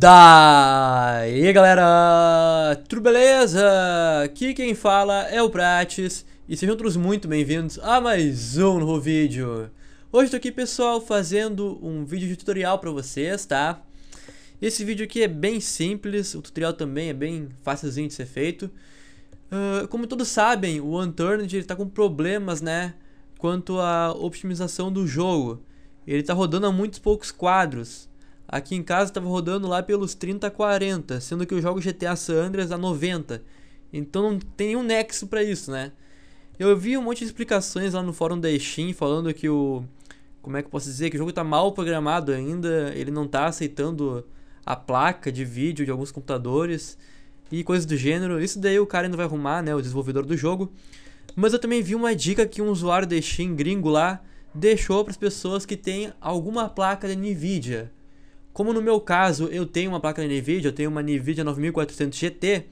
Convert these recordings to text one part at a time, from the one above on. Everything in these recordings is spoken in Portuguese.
Daí galera, tudo beleza? Aqui quem fala é o Prates e sejam todos muito bem-vindos a mais um novo vídeo. Hoje estou aqui pessoal fazendo um vídeo de tutorial para vocês, tá? Esse vídeo aqui é bem simples, o tutorial também é bem facilzinho de ser feito. Uh, como todos sabem, o Unturned está com problemas né, quanto à optimização do jogo. Ele está rodando a muitos poucos quadros. Aqui em casa estava rodando lá pelos 30, 40, sendo que eu jogo GTA San Andreas a 90. Então não tem nenhum nexo para isso, né? Eu vi um monte de explicações lá no fórum da Steam falando que o como é que eu posso dizer que o jogo está mal programado ainda, ele não está aceitando a placa de vídeo de alguns computadores e coisas do gênero. Isso daí o cara ainda vai arrumar, né, o desenvolvedor do jogo. Mas eu também vi uma dica que um usuário da Steam gringo lá deixou para as pessoas que têm alguma placa da Nvidia. Como no meu caso eu tenho uma placa da NVIDIA, eu tenho uma NVIDIA 9400 GT,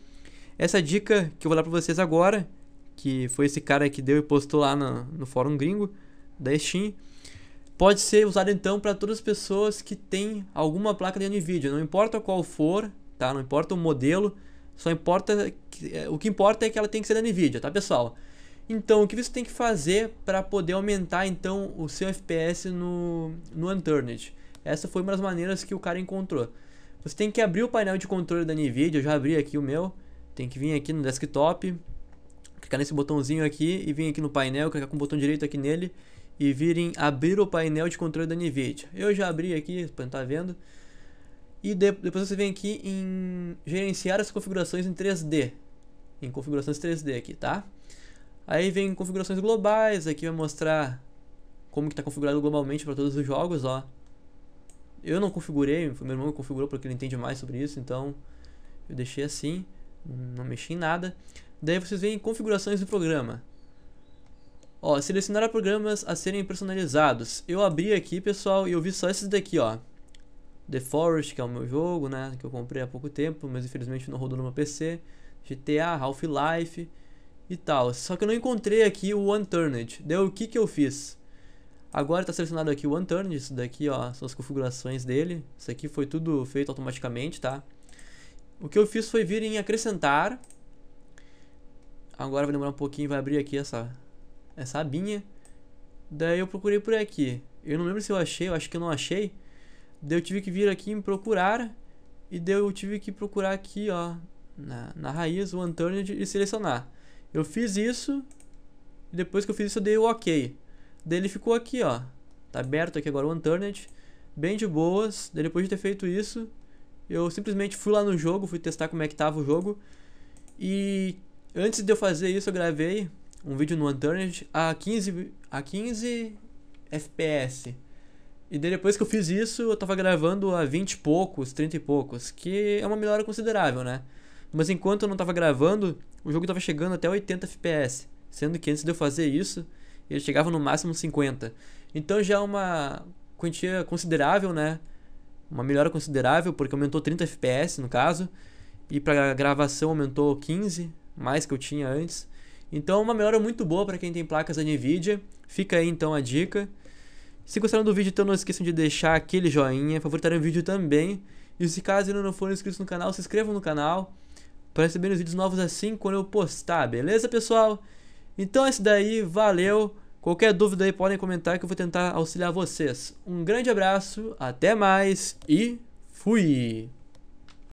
essa dica que eu vou dar para vocês agora, que foi esse cara que deu e postou lá no, no fórum gringo da Steam, pode ser usada então para todas as pessoas que têm alguma placa da NVIDIA, não importa qual for, tá? não importa o modelo, só importa é, o que importa é que ela tem que ser da Nvidia, tá, pessoal? Então, o que você tem que fazer para poder aumentar então o seu FPS no no Unturned? Essa foi uma das maneiras que o cara encontrou. Você tem que abrir o painel de controle da NVIDIA, eu já abri aqui o meu. Tem que vir aqui no desktop, clicar nesse botãozinho aqui e vir aqui no painel, clicar com o botão direito aqui nele e vir em abrir o painel de controle da NVIDIA. Eu já abri aqui, para estar tá vendo. E de, depois você vem aqui em gerenciar as configurações em 3D. Em configurações 3D aqui, tá? Aí vem configurações globais, aqui vai mostrar como que está configurado globalmente para todos os jogos, ó. Eu não configurei, meu irmão que configurou porque ele entende mais sobre isso, então eu deixei assim, não mexi em nada. Daí vocês veem configurações do programa. Ó, selecionar programas a serem personalizados. Eu abri aqui, pessoal, e eu vi só esses daqui, ó. The Forest, que é o meu jogo, né, que eu comprei há pouco tempo, mas infelizmente não rodou no meu PC. GTA, Half-Life e tal. Só que eu não encontrei aqui o Unturned. Daí o que que eu fiz? Agora está selecionado aqui o OneTurn, isso daqui ó, são as configurações dele. Isso aqui foi tudo feito automaticamente, tá? O que eu fiz foi vir em acrescentar. Agora vai demorar um pouquinho, vai abrir aqui essa, essa abinha. Daí eu procurei por aqui. Eu não lembro se eu achei, eu acho que eu não achei. Daí eu tive que vir aqui em procurar. E daí eu tive que procurar aqui, ó, na, na raiz, o Unturned e selecionar. Eu fiz isso. E depois que eu fiz isso, eu dei o OK. Daí ele ficou aqui, ó. Tá aberto aqui agora o Unturned. Bem de boas. Daí depois de ter feito isso, eu simplesmente fui lá no jogo, fui testar como é que tava o jogo. E antes de eu fazer isso, eu gravei um vídeo no Unturned a 15, a 15 FPS. E daí depois que eu fiz isso, eu tava gravando a 20 e poucos, 30 e poucos, que é uma melhora considerável, né? Mas enquanto eu não tava gravando, o jogo tava chegando até 80 FPS. Sendo que antes de eu fazer isso, ele chegava no máximo 50. Então já é uma quantia considerável, né? Uma melhora considerável, porque aumentou 30 FPS no caso, e para gravação aumentou 15, mais que eu tinha antes. Então é uma melhora muito boa para quem tem placas da Nvidia. Fica aí então a dica. Se gostaram do vídeo, então não esqueçam de deixar aquele joinha, favoritarem o vídeo também. E se caso ainda não forem inscritos no canal, se inscrevam no canal para receber os vídeos novos assim quando eu postar, beleza, pessoal? Então é isso daí, valeu. Qualquer dúvida aí podem comentar que eu vou tentar auxiliar vocês. Um grande abraço, até mais e fui!